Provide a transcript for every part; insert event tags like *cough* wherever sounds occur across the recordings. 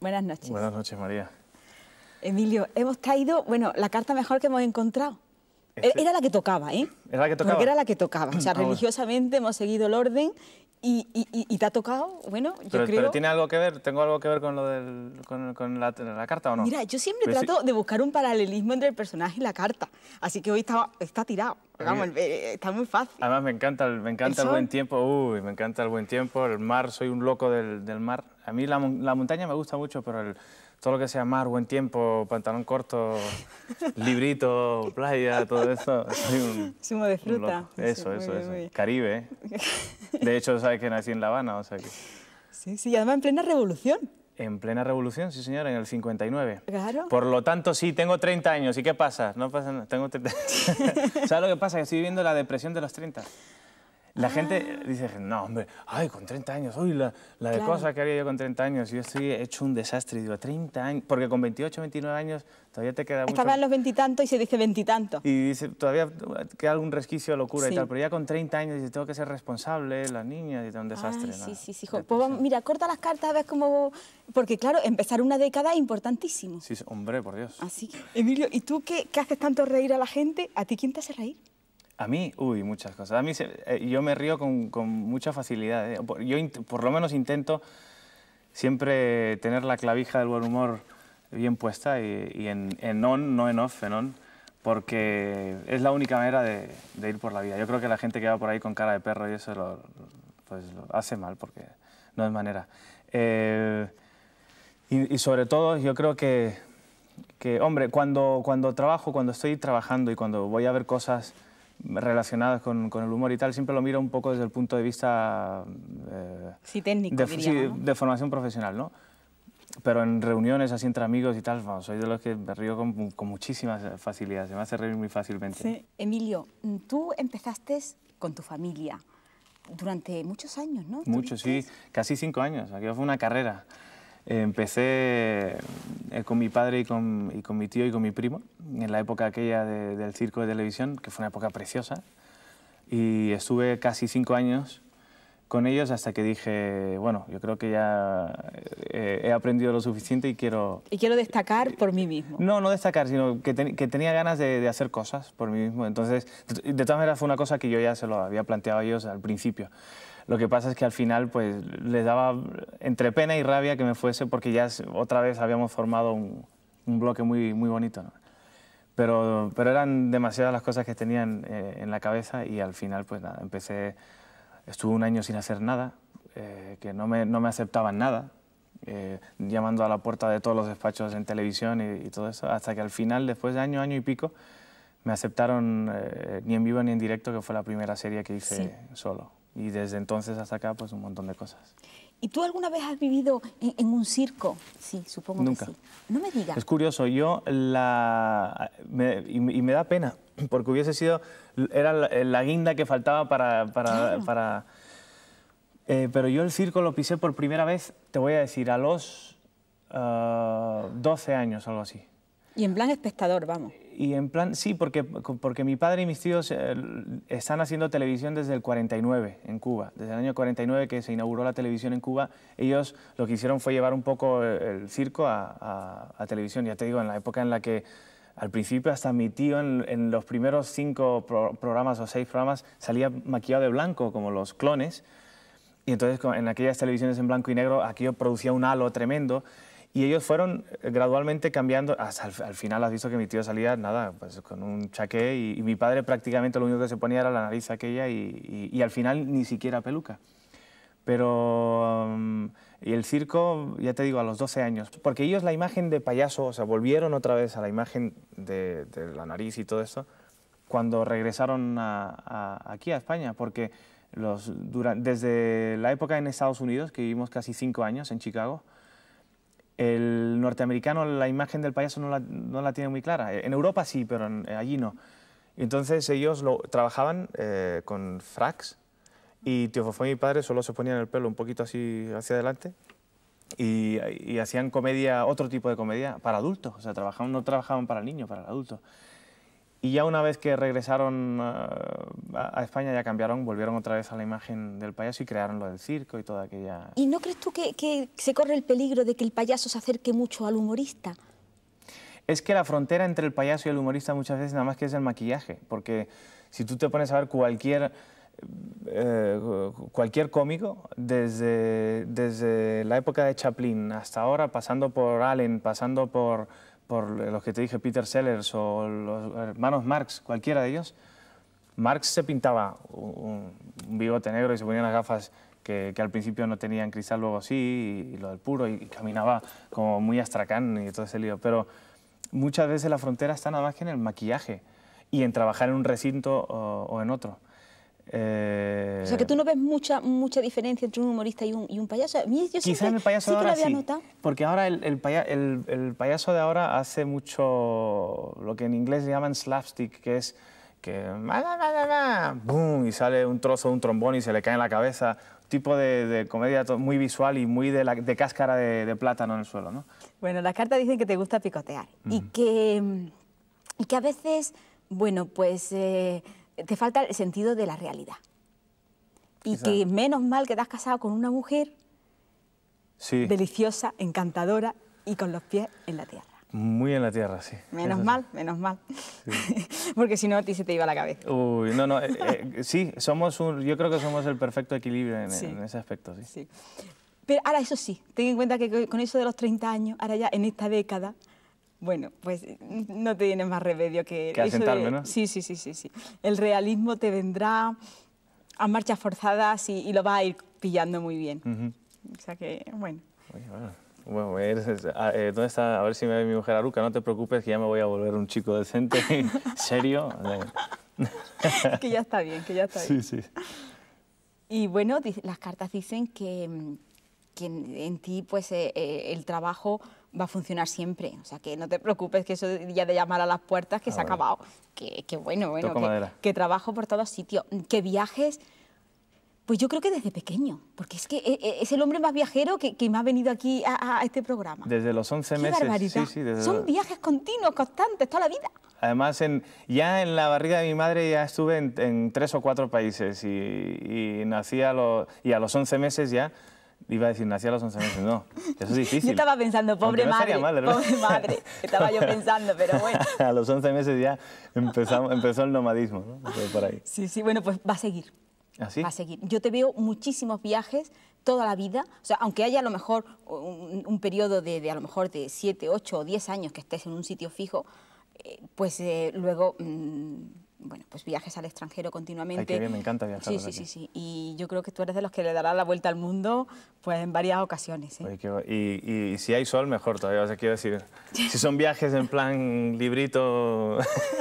Buenas noches. Buenas noches, María. Emilio, hemos traído, bueno, la carta mejor que hemos encontrado. Era la que tocaba, ¿eh? Era la que tocaba. Porque era la que tocaba. O sea, religiosamente hemos seguido el orden y, te ha tocado, bueno, yo creo... Pero tiene algo que ver, ¿tengo algo que ver con lo del, con, la, carta o no? Mira, yo siempre trato de buscar un paralelismo entre el personaje y la carta, así que hoy está, está tirado, está muy fácil. Además me encanta, el, me encanta el, buen tiempo, uy, me encanta el buen tiempo, el mar, soy un loco del, mar. A mí la, la montaña me gusta mucho, pero el todo lo que sea mar, buen tiempo, pantalón corto, *laughs* librito, playa, todo eso. un, Sumo de fruta. eso, eso, eso. Caribe. De hecho, sabes que nací en La Habana, o sea que... Sí, sí, además en plena revolución. En plena revolución, sí señora, en el 59. Claro. Por lo tanto, sí, tengo 30 años. ¿Y qué pasa? No pasa nada, tengo 30... *laughs* ¿Sabes lo que pasa? Que estoy viviendo la depresión de los 30. La ah. gente dice, no, hombre, ay, con 30 años, uy, la, la de cosas que haría yo con 30 años, yo estoy hecho un desastre, digo, 30 años, porque con 28, 29 años todavía te queda mucho... Estaban los veintitantos y, se dice veintitantos. Y, dice, todavía queda algún resquicio de locura y tal, pero ya con 30 años tengo que ser responsable, la niña, y un desastre. Sí, sí, sí, hijo. Pues mira, corta las cartas, ves cómo... Porque claro, empezar una década es importantísimo. Sí, hombre, por Dios. Así que, Emilio, ¿y tú qué, qué haces tanto reír a la gente? ¿A ti quién te hace reír? A mí, uy, muchas cosas. A mí eh, yo me río con, mucha facilidad. Eh. yo por lo menos intento siempre tener la clavija del buen humor bien puesta y, en, on, no en off, en on, porque es la única manera de, ir por la vida. Yo creo que la gente que va por ahí con cara de perro y eso lo, pues hace mal porque no es manera. Eh, y, sobre todo yo creo que, que hombre, cuando, cuando trabajo, cuando estoy trabajando y cuando voy a ver cosas relacionadas con, el humor y tal, siempre lo miro un poco desde el punto de vista... Eh, sí, técnico, de, de formación profesional, ¿no? Pero en reuniones así entre amigos y tal, soy de los que me río con, con muchísima facilidad, se me hace reír muy fácilmente. Sí. Emilio, mm, tú empezaste con tu familia durante muchos años, ¿no? Muchos, sí, casi cinco años, aquello fue una carrera. Empecé eh, con mi padre y con, mi tío y con mi primo, en la época aquella del circo de televisión, que fue una época preciosa, y estuve casi cinco años con ellos hasta que dije, bueno, yo creo que ya eh, eh, he aprendido lo suficiente y quiero... Y quiero destacar por mí mismo. No, no destacar, sino que, tenía ganas de, de, hacer cosas por mí mismo. Entonces, de todas maneras fue una cosa que yo ya se lo había planteado a ellos al principio. Lo que pasa es que al final pues les daba entre pena y rabia que me fuese porque ya otra vez habíamos formado un, bloque muy, muy bonito. Pero, pero eran demasiadas las cosas que tenían eh, en la cabeza y al final pues nada, empecé, estuve un año sin hacer nada, eh, que no me, no me aceptaban nada, eh, llamando a la puerta de todos los despachos en televisión y, todo eso, hasta que al final, después de año, año y pico, me aceptaron ni en vivo ni en directo, que fue la primera serie que hice solo y desde entonces hasta acá, pues un montón de cosas. ¿Y tú alguna vez has vivido en, un circo? Sí, supongo Nunca. que sí. No me digas. Es curioso, yo la... y, me da pena, *clears throat* porque hubiese sido... Era eh, la, guinda que faltaba para... para, para eh, pero yo el circo lo pisé por primera vez, te voy a decir, a los 12 ah, años, algo así. Y en plan espectador, vamos. Y en plan, sí, porque, porque mi padre y mis tíos eh, están haciendo televisión desde el 49 en Cuba. Desde el año 49 que se inauguró la televisión en Cuba, ellos lo que hicieron fue llevar un poco eh, el, circo a, televisión. Ya te digo, en la época en la que al principio hasta mi tío en, los primeros cinco programas o seis programas salía maquillado de blanco, como los clones. Y entonces en aquellas televisiones en blanco y negro aquello producía un halo tremendo. Y ellos fueron eh, gradualmente cambiando. Hasta al, final has visto que mi tío salía, nada, pues con un chaqué y, mi padre prácticamente lo único que se ponía era la nariz aquella y, al final ni siquiera peluca. Pero... y um, el circo, ya te digo, a los 12 años. Porque ellos la imagen de payaso, o sea, volvieron otra vez a la imagen de, la nariz y todo eso cuando regresaron aquí a España, porque los, desde la época en Estados Unidos, que vivimos casi cinco años en Chicago, el norteamericano la imagen del payaso no la, tiene muy clara. En Europa sí, pero eh, allí no. Entonces ellos trabajaban eh, con fracs y Tío y mi padre solo se ponían el pelo un poquito así hacia adelante y, y hacían comedia, otro tipo de comedia para adultos. O sea, trabajaban, no trabajaban para el niño, para el adulto. Y ya una vez que regresaron eh, a España, ya cambiaron, volvieron otra vez a la imagen del payaso y crearon lo del circo y toda aquella... ¿Y no crees tú que, se corre el peligro de que el payaso se acerque mucho al humorista? Es que la frontera entre el payaso y el humorista muchas veces nada más que es el maquillaje, porque si tú te pones a ver cualquier... Eh, cualquier cómico, desde, desde la época de Chaplin hasta ahora, pasando por Allen, pasando por por los que te dije, Peter Sellers o los hermanos Marx, cualquiera de ellos, Marx se pintaba un, bigote negro y se ponía unas gafas que, al principio no tenían cristal, luego sí, y, lo del puro, y, caminaba como muy astracán y todo ese lío. Pero muchas veces la frontera está nada más que en el maquillaje y en trabajar en un recinto o en otro. Eh, o sea, que tú no ves mucha mucha diferencia entre un humorista y un, y un payaso. Quizás el payaso sí de ahora sí, notado. porque ahora el, el, payaso de ahora hace mucho lo que en inglés llaman slapstick, que es que... ¡Bum! Y sale un trozo de un trombón y se le cae en la cabeza. Tipo de, comedia muy visual y muy de, de cáscara de, plátano en el suelo, ¿no? Bueno, las cartas dicen que te gusta picotear y, que, y que a veces, bueno, pues... Eh, te falta el sentido de la realidad. Y que menos mal que te has casado con una mujer deliciosa, encantadora y con los pies en la tierra. Muy en la tierra, sí. Menos mal, menos mal. *laughs* Porque si no, a ti se te iba la cabeza. Uy, no, no. Eh, *laughs* eh, sí, somos yo creo que somos el perfecto equilibrio en, en ese aspecto, sí. Pero ahora, eso sí, ten en cuenta que con eso de los 30 años, ahora ya en esta década, bueno, pues eh, no te tienes más remedio que... Que ¿no? Sí, sí, sí, sí, sí. El realismo te vendrá a marchas forzadas y, lo vas a ir pillando muy bien. O sea que, bueno. bueno. Bueno, ah, eh, ¿dónde está? A ver si me ve mi mujer Aruca, no te preocupes que ya me voy a volver un chico decente, *laughs* serio. que ya está bien, que ya está bien. Sí, sí. Y bueno, las cartas dicen que, mm, que en, ti pues eh, eh, el trabajo va a funcionar siempre. O sea, que no te preocupes que eso ya de llamar a las puertas, que ah, se ha acabado. Que, bueno, bueno, que, trabajo por todos sitios, que viajes. Pues yo creo que desde pequeño, porque es que eh, es el hombre más viajero que, que me ha venido aquí a, este programa. Desde los 11 Qué meses. Barbaridad. Son viajes continuos, constantes, toda la vida. Además, en, ya en la barriga de mi madre ya estuve en, tres o cuatro países y, nací los, y a los 11 meses ya iba a decir, nací a los 11 meses, no, eso es difícil. *laughs* Yo estaba pensando, pobre madre, pobre *laughs* madre, estaba yo pensando, pero bueno. *laughs* a los 11 meses ya empezó el nomadismo, ¿no? ahí. Sí, sí, bueno, pues va a seguir. ¿Así? ¿Ah, va a seguir. Yo te veo muchísimos viajes toda la vida, o sea, aunque haya a lo mejor un, periodo de, a lo mejor de 7, 8 o 10 años que estés en un sitio fijo, eh, pues eh, luego... Mm, bueno, pues viajes al extranjero continuamente. Ay, qué me encanta viajar. Sí, sí, sí, sí. Y yo creo que tú eres de los que le dará la vuelta al mundo pues en varias ocasiones. ¿eh? y, y, si hay sol, mejor todavía. O sea, quiero decir, si son viajes en plan librito,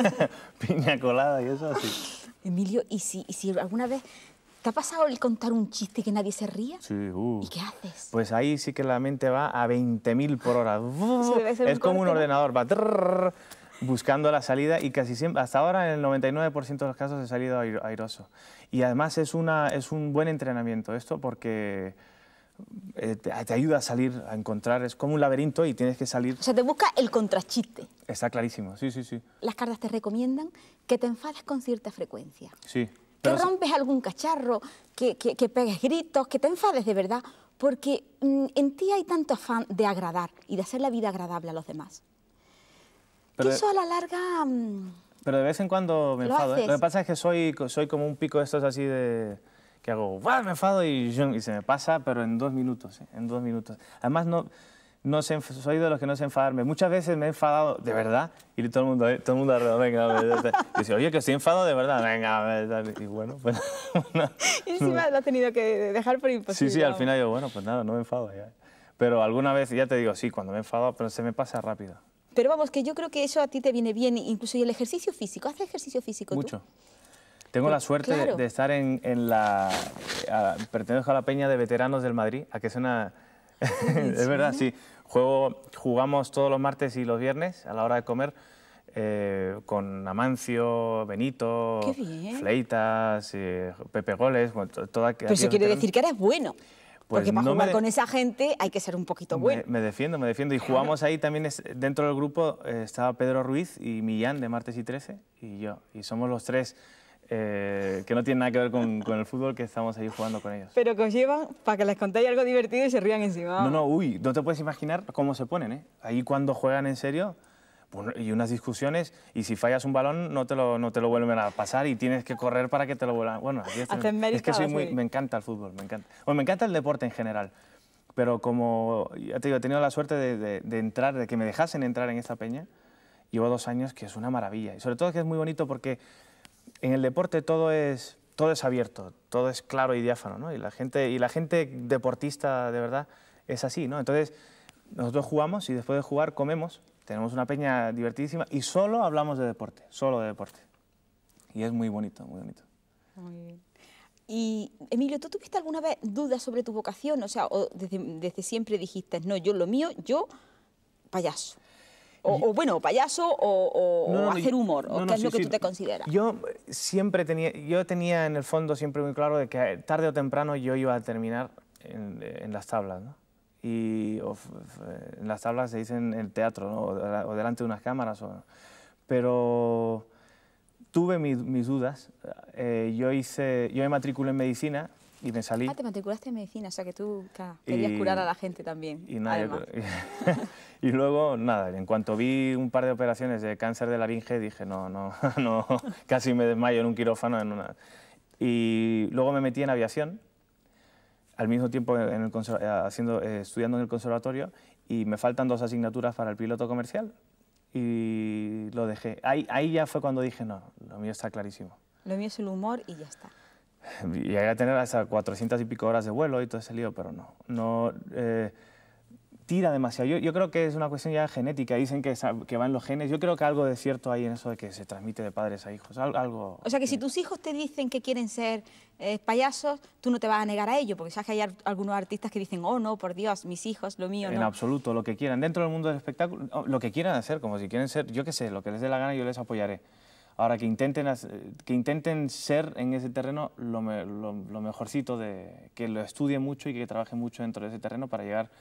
*laughs* piña colada y eso, sí. Emilio, ¿y si, y si alguna vez ¿Te ha pasado el contar un chiste que nadie se ría? Sí, uh. ¿Y qué haces? Pues ahí sí que la mente va a 20.000 por hora. es como un ordenador, va buscando la salida y casi siempre, hasta ahora en el 99% de los casos he salido airoso. Y además es, una, es un buen entrenamiento esto porque eh, te, ayuda a salir, a encontrar, es como un laberinto y tienes que salir. O sea, te busca el contrachiste. Está clarísimo, sí, sí, sí. Las cartas te recomiendan que te enfades con cierta frecuencia. Sí. Que rompes algún cacharro, que, que, pegues gritos, que te enfades de verdad, porque mm, en ti hay tanto afán de agradar y de hacer la vida agradable a los demás. Pero, eso a la larga... Mm. Pero de vez en cuando me enfado. ¿eh? Lo que pasa es que soy, soy como un pico de estos así de... Que hago, me enfado y, y, se me pasa, pero en dos minutos, ¿eh? en dos minutos. Además, no, no soy de los que no sé enfadarme. Muchas veces me he enfadado de verdad y todo el mundo, ¿eh? todo el mundo alrededor, venga, venga, y dice, oye, que estoy enfadado de verdad, venga, venga. y bueno, pues... *laughs* y encima lo has tenido que dejar por imposible. Sí, sí, al final yo, bueno, pues nada, no me enfado ya. Pero alguna vez, ya te digo, sí, cuando me enfado, pero se me pasa rápido. Pero vamos, que yo creo que eso a ti te viene bien, incluso y el ejercicio físico. ¿Haces ejercicio físico Mucho. Tengo la suerte de, estar en, la... pertenezco a la peña de veteranos del Madrid, a que *laughs* es una... es verdad, sí. Juego, jugamos todos los martes y los viernes a la hora de comer eh, con Amancio, Benito, Fleitas, eh, Pepe Goles, toda... Pero eso quiere decir que eres bueno. Pues Porque para jugar con esa gente hay que ser un poquito bueno. Me, defiendo, me defiendo. Y jugamos ahí también, es, dentro del grupo eh, estaba Pedro Ruiz y Millán de Martes y 13 y yo. Y somos los tres eh, que no tienen nada que ver con, el fútbol que estamos ahí jugando con ellos. Pero que os llevan para que les contéis algo divertido y se rían encima. No, no, uy, no te puedes imaginar cómo se ponen, ¿eh? Ahí cuando juegan en serio y unas discusiones y si fallas un balón no te lo, no te lo vuelven a pasar y tienes que correr para que te lo vuelvan. Bueno, es, es que soy muy, me encanta el fútbol, me encanta. Bueno, me encanta el deporte en general, pero como ya te digo, he tenido la suerte de, de, entrar, de que me dejasen entrar en esta peña, llevo dos años que es una maravilla y sobre todo que es muy bonito porque en el deporte todo es, todo es abierto, todo es claro y diáfano, ¿no? Y la gente, y la gente deportista de verdad es así, ¿no? Entonces, nosotros jugamos y después de jugar comemos tenemos una peña divertidísima y solo hablamos de deporte, solo de deporte. Y es muy bonito, muy bonito. Muy bien. Y Emilio, ¿tú tuviste alguna vez dudas sobre tu vocación? O sea, o desde, siempre dijiste, no, yo lo mío, yo payaso. O, bueno, payaso o, hacer humor, o qué es lo que tú te consideras. Yo eh, siempre tenía, yo tenía en el fondo siempre muy claro de que eh, tarde o temprano yo iba a terminar en, eh, en las tablas, ¿no? y en las tablas se dice en el teatro, o, delante de unas cámaras. O, pero tuve mis, dudas. Eh, yo, hice, yo me matriculé en medicina y me salí. Ah, te matriculaste en medicina, o sea que tú querías curar a la gente también. Y, y, *laughs* y, luego, nada, en cuanto vi un par de operaciones de cáncer de laringe, dije, no, no, *laughs* no, casi me desmayo en un quirófano. En una... Y luego me metí en aviación al mismo tiempo en el eh, haciendo, eh, estudiando en el conservatorio y me faltan dos asignaturas para el piloto comercial y lo dejé. Ahí, ahí ya fue cuando dije, no, lo mío está clarísimo. Lo mío es el humor y ya está. Llegué a tener hasta 400 y pico horas de vuelo y todo ese lío, pero no. no eh, tira demasiado. Yo, creo que es una cuestión ya genética, dicen que, que van los genes. Yo creo que algo de cierto hay en eso de que se transmite de padres a hijos. algo... O sea, que si tus hijos te dicen que quieren ser eh, payasos, tú no te vas a negar a ello, porque sabes que hay algunos artistas que dicen, oh, no, por Dios, mis hijos, lo mío, En absoluto, lo que quieran. Dentro del mundo del espectáculo, lo que quieran hacer, como si quieren ser, yo qué sé, lo que les dé la gana, yo les apoyaré. Ahora, que intenten, que intenten ser en ese terreno lo, lo mejorcito, de, que lo estudien mucho y que trabajen mucho dentro de ese terreno para llegar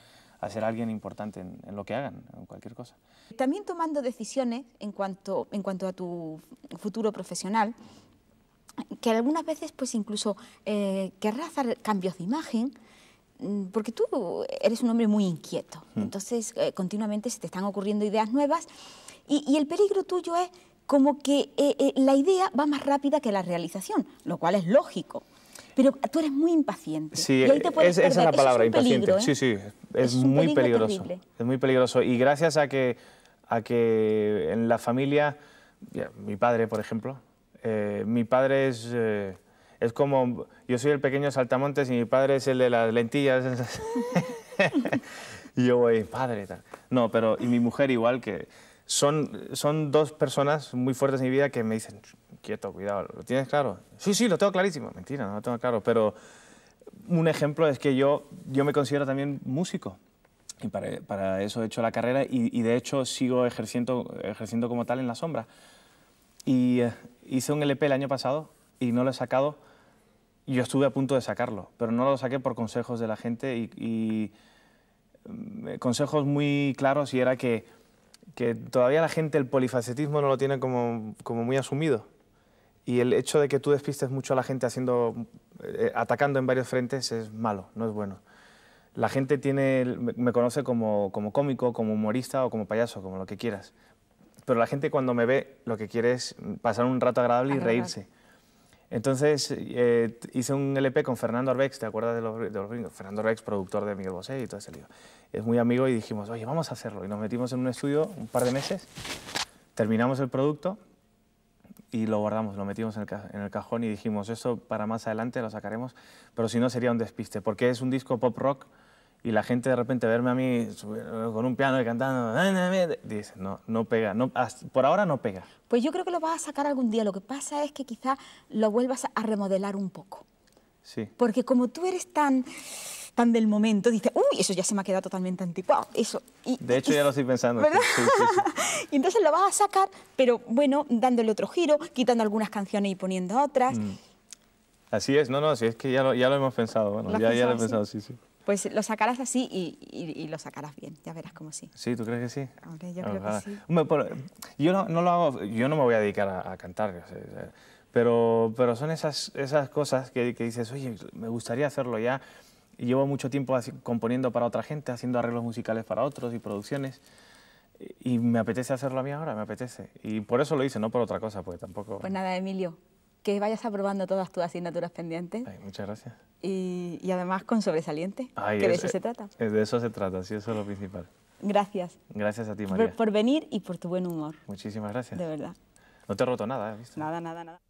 a ser alguien importante en, lo que hagan, en cualquier cosa. También tomando decisiones en cuanto, en cuanto a tu futuro profesional, que algunas veces pues incluso eh, querrás hacer cambios de imagen, mm, porque tú eres un hombre muy inquieto, hmm. entonces eh, continuamente se te están ocurriendo ideas nuevas y, el peligro tuyo es como que eh, la idea va más rápida que la realización, lo cual es lógico. Pero tú eres muy impaciente. Sí, es, esa es la palabra, impaciente. ¿eh? Sí, sí, es, muy peligroso. Es muy peligroso. Y gracias a que, a que en la familia, mi padre, por ejemplo, eh, mi padre es... Eh, es como, yo soy el pequeño saltamontes y mi padre es el de las lentillas. *laughs* y yo voy, padre, tal. No, pero, y mi mujer igual, que son, son dos personas muy fuertes en mi vida que me dicen, quieto, cuidado, ¿lo tienes claro? Sí, sí, lo tengo clarísimo. Mentira, no lo tengo claro, pero un ejemplo es que yo, yo me considero también músico. Y para, eso he hecho la carrera y, de hecho sigo ejerciendo, ejerciendo como tal en la sombra. Y eh, hice un LP el año pasado y no lo he sacado. Y yo estuve a punto de sacarlo, pero no lo saqué por consejos de la gente y, mm, eh, consejos muy claros y era que, que todavía la gente el polifacetismo no lo tiene como, como muy asumido y el hecho de que tú despistes mucho a la gente haciendo, eh, atacando en varios frentes es malo, no es bueno. La gente tiene, me conoce como, como cómico, como humorista o como payaso, como lo que quieras. Pero la gente cuando me ve lo que quiere es pasar un rato agradable y reírse. Entonces eh, hice un LP con Fernando Arbex, ¿te acuerdas de los, de Fernando Arbex, productor de Miguel Bosé y todo ese lío. Es muy amigo y dijimos, oye, vamos a hacerlo. Y nos metimos en un estudio un par de meses, terminamos el producto y lo guardamos, lo metimos en el, cajón y dijimos, eso para más adelante lo sacaremos, pero si no sería un despiste, porque es un disco pop rock y la gente de repente verme a mí con un piano y cantando, dice, no, no pega, no, por ahora no pega. Pues yo creo que lo vas a sacar algún día, lo que pasa es que quizá lo vuelvas a remodelar un poco. Sí. Porque como tú eres tan tan del momento, dice, uy, eso ya se me ha quedado totalmente anticuado. Eso. Y, de hecho, ya lo estoy pensando. *laughs* y entonces lo vas a sacar, pero bueno, dándole otro giro, quitando algunas canciones y poniendo otras. Mm. Así es, no, no, así es que ya lo, ya lo hemos pensado, bueno, ya, ya, lo he pensado, sí, sí. Pues lo sacarás así y, y, lo sacarás bien, ya verás cómo sí. ¿Sí? ¿Tú crees que sí? yo creo que sí. yo no, lo hago, yo no me voy a dedicar a, a cantar, pero, pero son esas, esas cosas que, que dices, oye, me gustaría hacerlo ya, y llevo mucho tiempo componiendo para otra gente, haciendo arreglos musicales para otros y producciones. Y me apetece hacerlo a mí ahora, me apetece. Y por eso lo hice, no por otra cosa, pues tampoco... Pues nada, Emilio, que vayas aprobando todas tus asignaturas pendientes. muchas gracias. Y, además con sobresaliente, que de eso se trata. de eso se trata, sí, eso es lo principal. Gracias. Gracias a ti, María. Por, venir y por tu buen humor. Muchísimas gracias. De verdad. No te he roto nada, ¿eh? ¿viste? Nada, nada, nada.